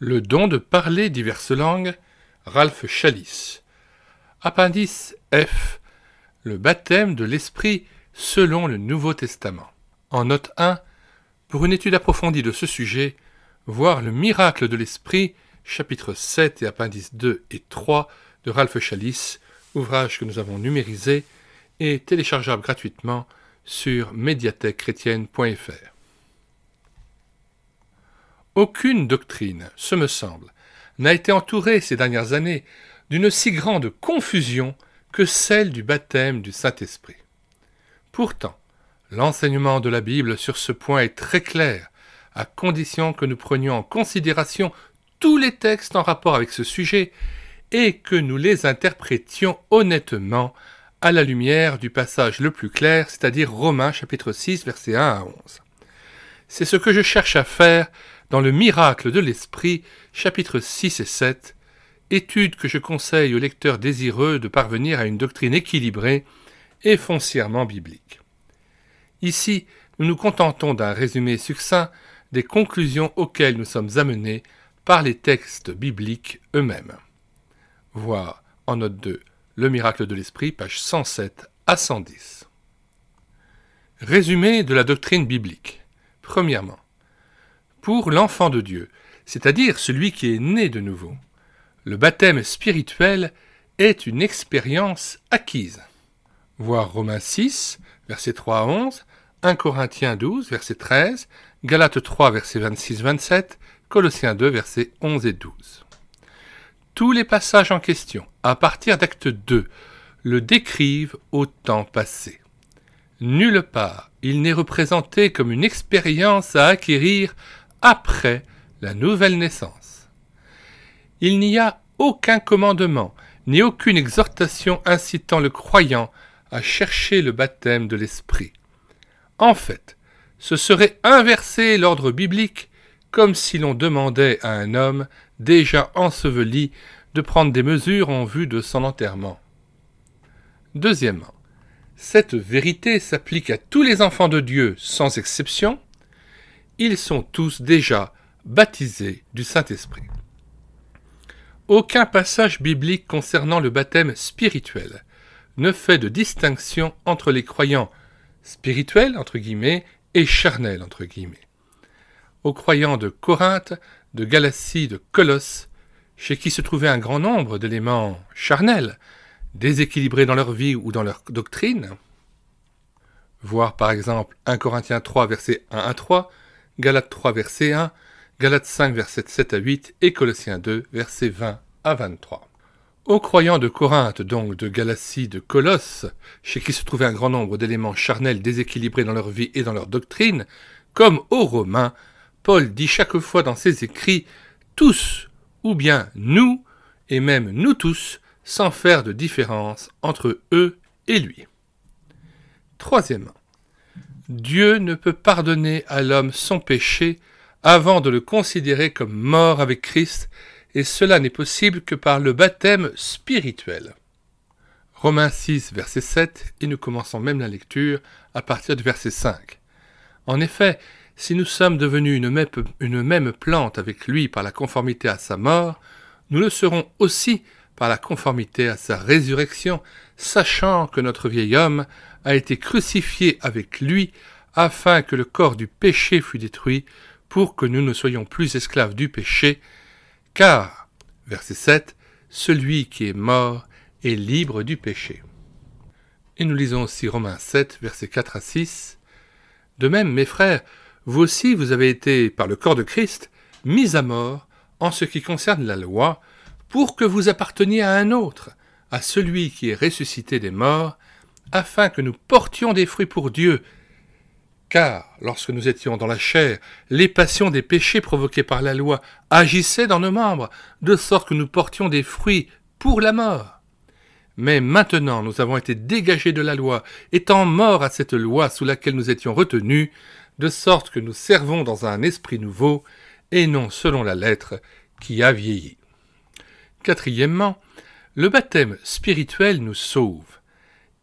Le don de parler diverses langues, Ralph Chalice. Appendice F. Le baptême de l'esprit selon le Nouveau Testament. En note 1, pour une étude approfondie de ce sujet, voir le miracle de l'esprit, chapitre 7 et appendices 2 et 3 de Ralph Chalice, ouvrage que nous avons numérisé et téléchargeable gratuitement sur médiathèquechrétienne.fr. Aucune doctrine, ce me semble, n'a été entourée ces dernières années d'une si grande confusion que celle du baptême du Saint-Esprit. Pourtant, l'enseignement de la Bible sur ce point est très clair, à condition que nous prenions en considération tous les textes en rapport avec ce sujet et que nous les interprétions honnêtement à la lumière du passage le plus clair, c'est-à-dire Romains chapitre 6 versets 1 à 11. C'est ce que je cherche à faire dans le miracle de l'esprit, chapitres 6 et 7, étude que je conseille aux lecteurs désireux de parvenir à une doctrine équilibrée et foncièrement biblique. Ici, nous nous contentons d'un résumé succinct des conclusions auxquelles nous sommes amenés par les textes bibliques eux-mêmes. Voir en note 2 Le miracle de l'esprit, page 107 à 110. Résumé de la doctrine biblique. Premièrement, pour l'enfant de Dieu, c'est-à-dire celui qui est né de nouveau. Le baptême spirituel est une expérience acquise. Voir Romains 6, versets 3 à 11, 1 Corinthiens 12, verset 13, Galates 3, versets 26-27, Colossiens 2, versets 11 et 12. Tous les passages en question, à partir d'acte 2, le décrivent au temps passé. Nulle part il n'est représenté comme une expérience à acquérir après la nouvelle naissance. Il n'y a aucun commandement, ni aucune exhortation incitant le croyant à chercher le baptême de l'Esprit. En fait, ce serait inverser l'ordre biblique comme si l'on demandait à un homme déjà enseveli de prendre des mesures en vue de son enterrement. Deuxièmement, cette vérité s'applique à tous les enfants de Dieu sans exception, ils sont tous déjà baptisés du Saint-Esprit. Aucun passage biblique concernant le baptême spirituel ne fait de distinction entre les croyants spirituels entre guillemets et charnels entre guillemets. Aux croyants de Corinthe, de Galatie, de Colosse, chez qui se trouvait un grand nombre d'éléments charnels, déséquilibrés dans leur vie ou dans leur doctrine, voir par exemple 1 Corinthiens 3 verset 1 à 3, Galates 3 verset 1, Galates 5 verset 7 à 8 et Colossiens 2 verset 20 à 23. Aux croyants de Corinthe, donc de Galatie, de Colosse, chez qui se trouvait un grand nombre d'éléments charnels déséquilibrés dans leur vie et dans leur doctrine, comme aux Romains, Paul dit chaque fois dans ses écrits tous, ou bien nous, et même nous tous, sans faire de différence entre eux et lui. Troisièmement, Dieu ne peut pardonner à l'homme son péché avant de le considérer comme mort avec Christ, et cela n'est possible que par le baptême spirituel. Romains 6, verset 7, et nous commençons même la lecture à partir du verset 5. En effet, si nous sommes devenus une une même plante avec lui par la conformité à sa mort, nous le serons aussi par la conformité à sa résurrection, sachant que notre vieil homme, a été crucifié avec lui afin que le corps du péché fût détruit pour que nous ne soyons plus esclaves du péché, car, verset 7, celui qui est mort est libre du péché. Et nous lisons aussi Romains 7, versets 4 à 6. De même, mes frères, vous aussi vous avez été, par le corps de Christ, mis à mort en ce qui concerne la loi, pour que vous apparteniez à un autre, à celui qui est ressuscité des morts, afin que nous portions des fruits pour Dieu. Car, lorsque nous étions dans la chair, les passions des péchés provoqués par la loi agissaient dans nos membres, de sorte que nous portions des fruits pour la mort. Mais maintenant nous avons été dégagés de la loi, étant morts à cette loi sous laquelle nous étions retenus, de sorte que nous servons dans un esprit nouveau, et non selon la lettre qui a vieilli. Quatrièmement, le baptême spirituel nous sauve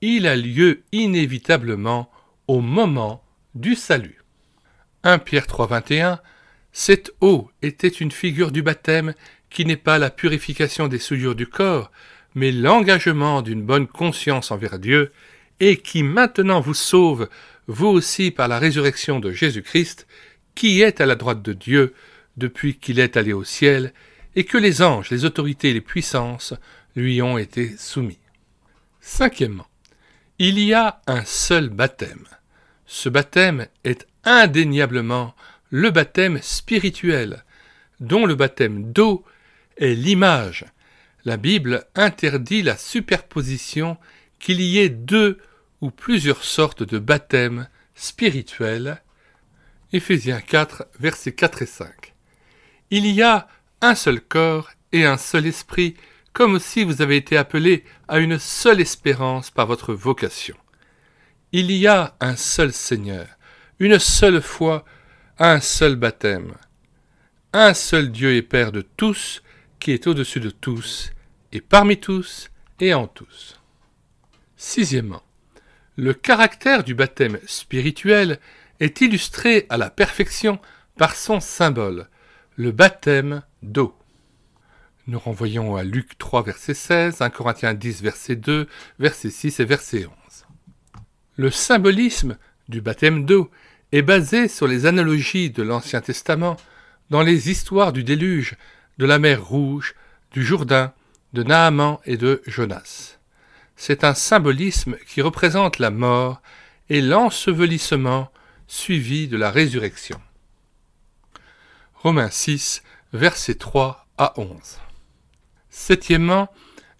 il a lieu inévitablement au moment du salut. 1 Pierre 3.21 Cette eau était une figure du baptême qui n'est pas la purification des souillures du corps, mais l'engagement d'une bonne conscience envers Dieu, et qui maintenant vous sauve, vous aussi par la résurrection de Jésus-Christ, qui est à la droite de Dieu depuis qu'il est allé au ciel, et que les anges, les autorités et les puissances lui ont été soumis. Cinquièmement, il y a un seul baptême. Ce baptême est indéniablement le baptême spirituel, dont le baptême d'eau est l'image. La Bible interdit la superposition qu'il y ait deux ou plusieurs sortes de baptêmes spirituels. Ephésiens 4, versets 4 et 5. Il y a un seul corps et un seul esprit, comme si vous avez été appelé à une seule espérance par votre vocation. Il y a un seul Seigneur, une seule foi, un seul baptême, un seul Dieu et Père de tous, qui est au-dessus de tous, et parmi tous, et en tous. Sixièmement, le caractère du baptême spirituel est illustré à la perfection par son symbole, le baptême d'eau. Nous renvoyons à Luc 3, verset 16, 1 Corinthiens 10, verset 2, verset 6 et verset 11. Le symbolisme du baptême d'eau est basé sur les analogies de l'Ancien Testament dans les histoires du déluge, de la mer Rouge, du Jourdain, de Naaman et de Jonas. C'est un symbolisme qui représente la mort et l'ensevelissement suivi de la résurrection. Romains 6, verset 3 à 11. Septièmement,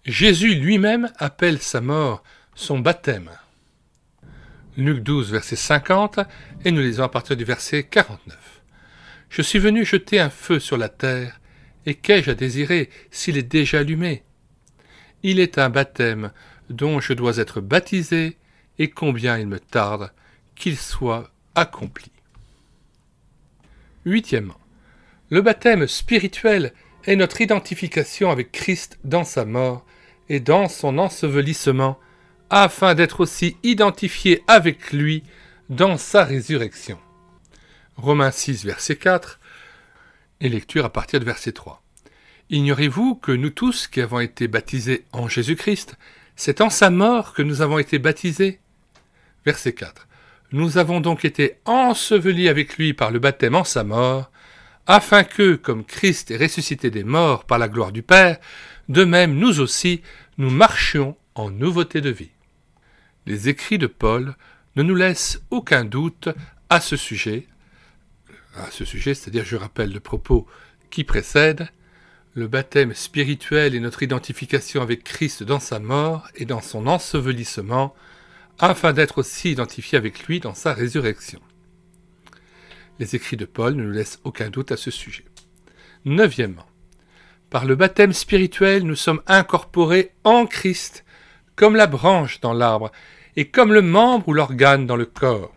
Jésus lui-même appelle sa mort son baptême. Luc 12, verset 50, et nous lisons à partir du verset 49. Je suis venu jeter un feu sur la terre, et qu'ai-je à désirer s'il est déjà allumé Il est un baptême dont je dois être baptisé, et combien il me tarde qu'il soit accompli. Huitièmement, le baptême spirituel et notre identification avec Christ dans sa mort et dans son ensevelissement, afin d'être aussi identifiés avec lui dans sa résurrection. Romains 6, verset 4, et lecture à partir de verset 3. Ignorez-vous que nous tous qui avons été baptisés en Jésus-Christ, c'est en sa mort que nous avons été baptisés Verset 4. Nous avons donc été ensevelis avec lui par le baptême en sa mort, afin que, comme Christ est ressuscité des morts par la gloire du Père, de même nous aussi, nous marchions en nouveauté de vie. Les écrits de Paul ne nous laissent aucun doute à ce sujet, à ce sujet, c'est-à-dire je rappelle le propos qui précède, le baptême spirituel et notre identification avec Christ dans sa mort et dans son ensevelissement, afin d'être aussi identifié avec lui dans sa résurrection. Les écrits de Paul ne nous laissent aucun doute à ce sujet. Neuvièmement, par le baptême spirituel, nous sommes incorporés en Christ, comme la branche dans l'arbre, et comme le membre ou l'organe dans le corps.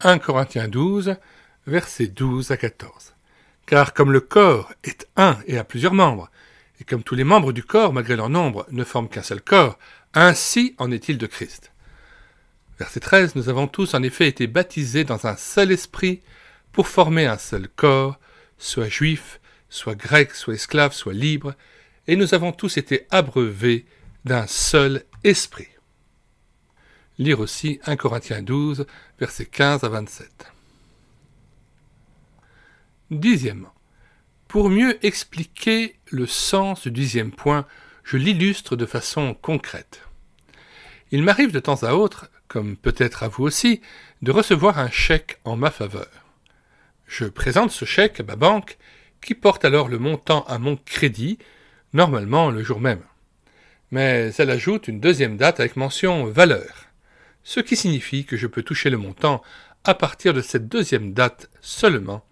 1 Corinthiens 12, versets 12 à 14. Car comme le corps est un et a plusieurs membres, et comme tous les membres du corps, malgré leur nombre, ne forment qu'un seul corps, ainsi en est-il de Christ. Verset 13, nous avons tous en effet été baptisés dans un seul esprit pour former un seul corps, soit juif, soit grec, soit esclave, soit libre, et nous avons tous été abreuvés d'un seul esprit. Lire aussi 1 Corinthiens 12, versets 15 à 27. Dixièmement, pour mieux expliquer le sens du dixième point, je l'illustre de façon concrète. Il m'arrive de temps à autre comme peut-être à vous aussi, de recevoir un chèque en ma faveur. Je présente ce chèque à ma banque, qui porte alors le montant à mon crédit, normalement le jour même. Mais elle ajoute une deuxième date avec mention valeur, ce qui signifie que je peux toucher le montant à partir de cette deuxième date seulement,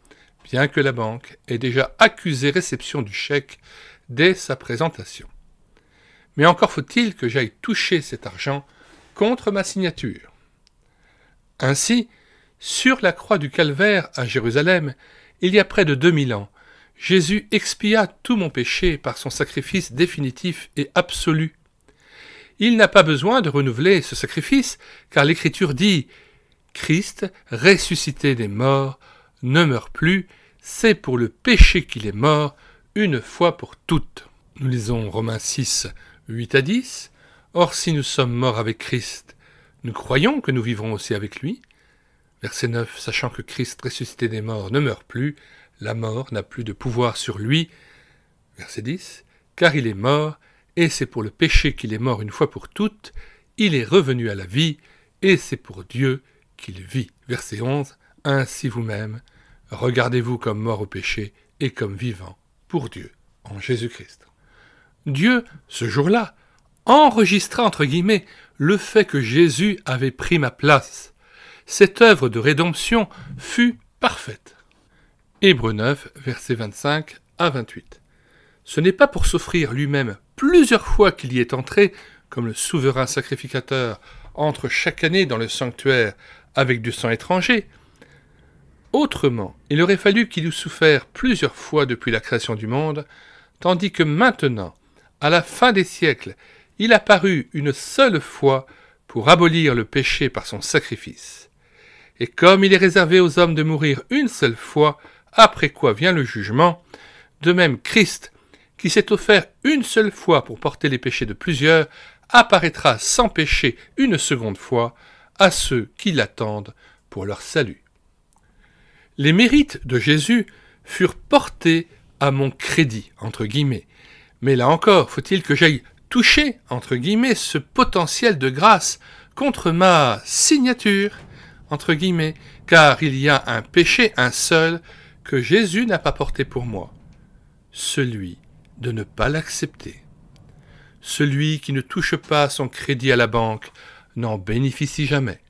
bien que la banque ait déjà accusé réception du chèque dès sa présentation. Mais encore faut-il que j'aille toucher cet argent contre ma signature. Ainsi, sur la croix du Calvaire à Jérusalem, il y a près de deux mille ans, Jésus expia tout mon péché par son sacrifice définitif et absolu. Il n'a pas besoin de renouveler ce sacrifice, car l'Écriture dit Christ, ressuscité des morts, ne meurt plus, c'est pour le péché qu'il est mort, une fois pour toutes. Nous lisons Romains 6, 8 à 10, Or si nous sommes morts avec Christ, nous croyons que nous vivrons aussi avec lui. Verset 9, sachant que Christ ressuscité des morts ne meurt plus, la mort n'a plus de pouvoir sur lui. Verset 10, car il est mort, et c'est pour le péché qu'il est mort une fois pour toutes, il est revenu à la vie, et c'est pour Dieu qu'il vit. Verset 11, ainsi vous-même, regardez-vous comme mort au péché et comme vivant pour Dieu en Jésus-Christ. Dieu, ce jour-là, enregistra entre guillemets le fait que Jésus avait pris ma place. Cette œuvre de rédemption fut parfaite. Hébreux 9, versets 25 à 28. Ce n'est pas pour s'offrir lui-même plusieurs fois qu'il y est entré, comme le souverain sacrificateur entre chaque année dans le sanctuaire avec du sang étranger. Autrement, il aurait fallu qu'il eût souffert plusieurs fois depuis la création du monde, tandis que maintenant, à la fin des siècles, il apparut une seule fois pour abolir le péché par son sacrifice. Et comme il est réservé aux hommes de mourir une seule fois, après quoi vient le jugement, de même Christ, qui s'est offert une seule fois pour porter les péchés de plusieurs, apparaîtra sans péché une seconde fois à ceux qui l'attendent pour leur salut. Les mérites de Jésus furent portés à mon crédit, entre guillemets. Mais là encore, faut-il que j'aille entre guillemets, ce potentiel de grâce contre ma signature, entre guillemets, car il y a un péché, un seul, que Jésus n'a pas porté pour moi, celui de ne pas l'accepter. Celui qui ne touche pas son crédit à la banque n'en bénéficie jamais.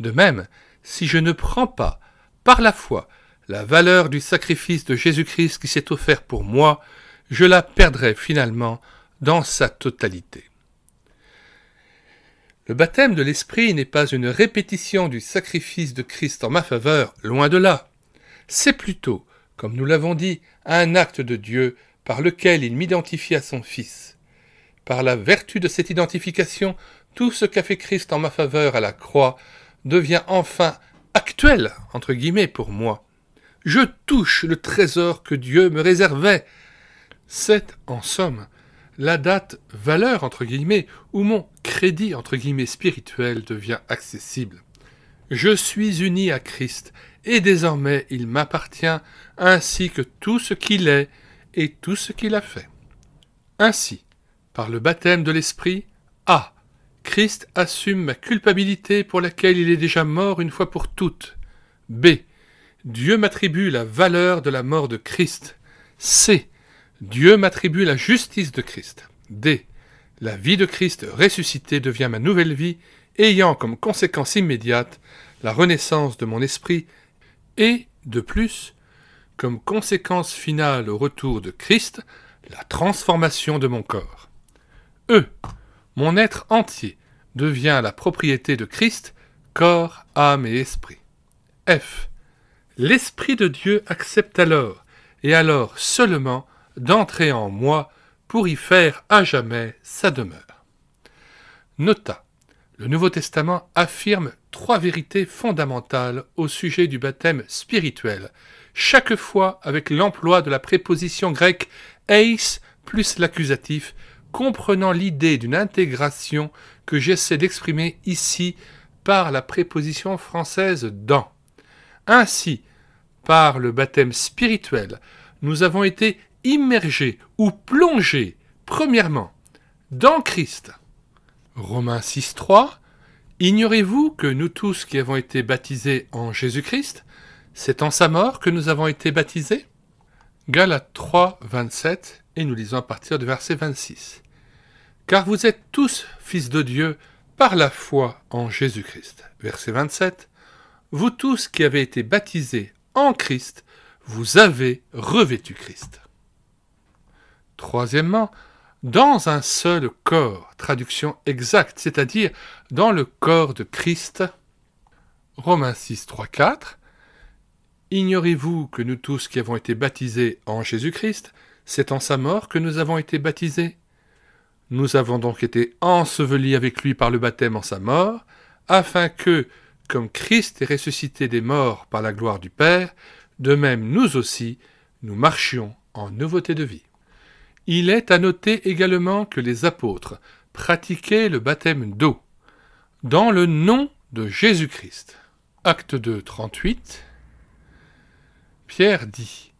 De même, si je ne prends pas, par la foi, la valeur du sacrifice de Jésus-Christ qui s'est offert pour moi, je la perdrai finalement dans sa totalité. Le baptême de l'Esprit n'est pas une répétition du sacrifice de Christ en ma faveur, loin de là. C'est plutôt, comme nous l'avons dit, un acte de Dieu par lequel il m'identifie à son Fils. Par la vertu de cette identification, tout ce qu'a fait Christ en ma faveur à la croix devient enfin actuel, entre guillemets, pour moi. Je touche le trésor que Dieu me réservait. C'est, en somme, la date valeur, entre guillemets, où mon crédit, entre guillemets, spirituel devient accessible. Je suis uni à Christ, et désormais il m'appartient, ainsi que tout ce qu'il est et tout ce qu'il a fait. Ainsi, par le baptême de l'Esprit, A. Christ assume ma culpabilité pour laquelle il est déjà mort une fois pour toutes. B. Dieu m'attribue la valeur de la mort de Christ. C. Dieu m'attribue la justice de Christ. D. La vie de Christ ressuscitée devient ma nouvelle vie, ayant comme conséquence immédiate la renaissance de mon esprit et, de plus, comme conséquence finale au retour de Christ, la transformation de mon corps. E. Mon être entier devient la propriété de Christ, corps, âme et esprit. F. L'Esprit de Dieu accepte alors, et alors seulement, d'entrer en moi pour y faire à jamais sa demeure. Nota. Le Nouveau Testament affirme trois vérités fondamentales au sujet du baptême spirituel, chaque fois avec l'emploi de la préposition grecque eis plus l'accusatif, comprenant l'idée d'une intégration que j'essaie d'exprimer ici par la préposition française dans. Ainsi, par le baptême spirituel, nous avons été immerger ou plongé, premièrement, dans Christ. Romains 3 Ignorez-vous que nous tous qui avons été baptisés en Jésus-Christ, c'est en sa mort que nous avons été baptisés Galates 3, 27, et nous lisons à partir du verset 26. Car vous êtes tous fils de Dieu par la foi en Jésus-Christ. Verset 27. Vous tous qui avez été baptisés en Christ, vous avez revêtu Christ. Troisièmement, dans un seul corps, traduction exacte, c'est-à-dire dans le corps de Christ, Romains 6, 3, 4, Ignorez-vous que nous tous qui avons été baptisés en Jésus-Christ, c'est en sa mort que nous avons été baptisés Nous avons donc été ensevelis avec lui par le baptême en sa mort, afin que, comme Christ est ressuscité des morts par la gloire du Père, de même nous aussi, nous marchions en nouveauté de vie. Il est à noter également que les apôtres pratiquaient le baptême d'eau dans le nom de Jésus-Christ. Acte 2, 38. Pierre dit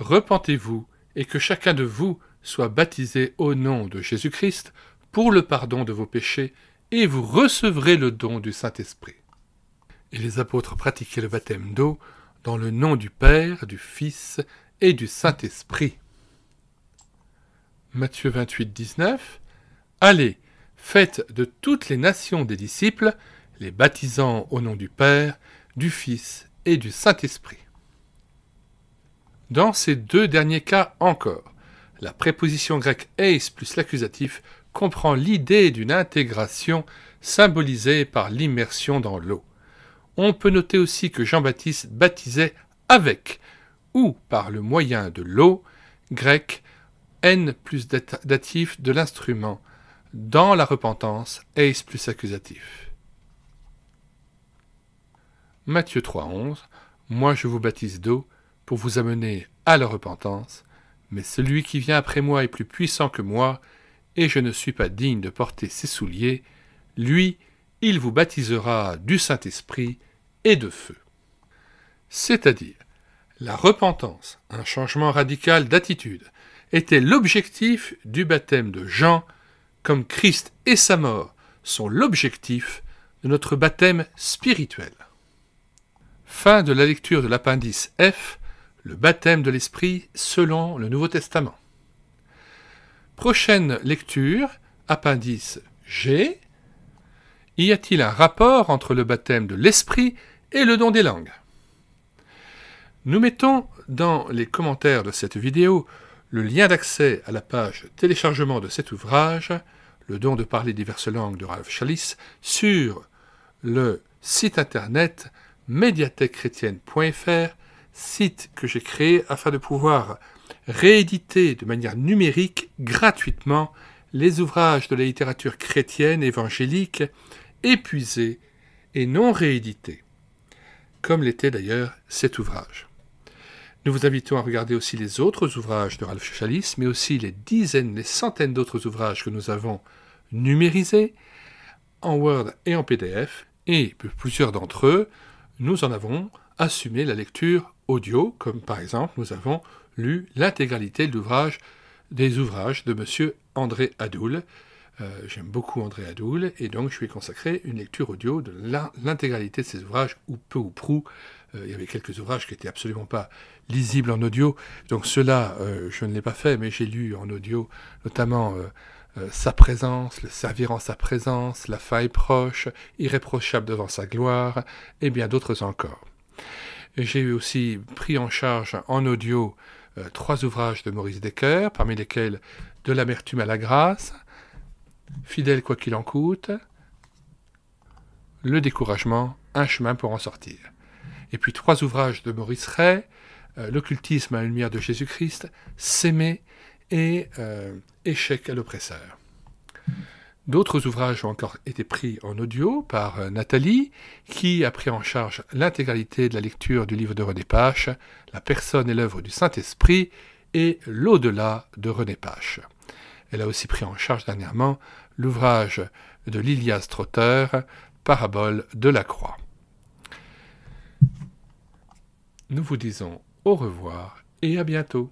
Repentez-vous et que chacun de vous soit baptisé au nom de Jésus-Christ pour le pardon de vos péchés, et vous recevrez le don du Saint-Esprit. Et les apôtres pratiquaient le baptême d'eau dans le nom du Père, du Fils et du Saint-Esprit. Matthieu 28, 19. Allez, faites de toutes les nations des disciples, les baptisant au nom du Père, du Fils et du Saint-Esprit. Dans ces deux derniers cas encore, la préposition grecque eis plus l'accusatif comprend l'idée d'une intégration symbolisée par l'immersion dans l'eau. On peut noter aussi que Jean-Baptiste baptisait avec ou par le moyen de l'eau, grec n plus datif de l'instrument dans la repentance, ace plus accusatif. Matthieu 3.11 Moi je vous baptise d'eau pour vous amener à la repentance, mais celui qui vient après moi est plus puissant que moi, et je ne suis pas digne de porter ses souliers. Lui, il vous baptisera du Saint-Esprit et de feu. C'est-à-dire la repentance, un changement radical d'attitude, était l'objectif du baptême de Jean, comme Christ et sa mort sont l'objectif de notre baptême spirituel. Fin de la lecture de l'appendice F, le baptême de l'Esprit selon le Nouveau Testament. Prochaine lecture, appendice G. Y a-t-il un rapport entre le baptême de l'Esprit et le don des langues Nous mettons dans les commentaires de cette vidéo le lien d'accès à la page téléchargement de cet ouvrage, Le don de parler diverses langues de Ralph Chalice, sur le site internet médiathèquechrétienne.fr, site que j'ai créé afin de pouvoir rééditer de manière numérique gratuitement les ouvrages de la littérature chrétienne évangélique épuisés et non réédités, comme l'était d'ailleurs cet ouvrage. Nous vous invitons à regarder aussi les autres ouvrages de Ralph Chalice, mais aussi les dizaines, les centaines d'autres ouvrages que nous avons numérisés en Word et en PDF, et pour plusieurs d'entre eux, nous en avons assumé la lecture audio, comme par exemple nous avons lu l'intégralité de l'ouvrage des ouvrages de M. André Adoul, euh, j'aime beaucoup André Adoul et donc je lui ai consacré une lecture audio de l'intégralité de ses ouvrages, ou peu ou prou. Euh, il y avait quelques ouvrages qui n'étaient absolument pas lisibles en audio, donc cela euh, je ne l'ai pas fait, mais j'ai lu en audio notamment Sa présence, Le servir en sa présence, La faille proche, Irréprochable devant sa gloire, et bien d'autres encore. J'ai aussi pris en charge en audio trois ouvrages de Maurice Decker, parmi lesquels De l'amertume à la grâce, fidèle quoi qu'il en coûte, le découragement, un chemin pour en sortir. Et puis trois ouvrages de Maurice Ray, euh, L'occultisme à la lumière de Jésus-Christ, S'aimer et euh, Échec à l'oppresseur. D'autres ouvrages ont encore été pris en audio par euh, Nathalie, qui a pris en charge l'intégralité de la lecture du livre de René Pache, La personne et l'œuvre du Saint-Esprit et L'au-delà de René Pache. Elle a aussi pris en charge dernièrement l'ouvrage de Lilias Trotter, Parabole de la Croix. Nous vous disons au revoir et à bientôt.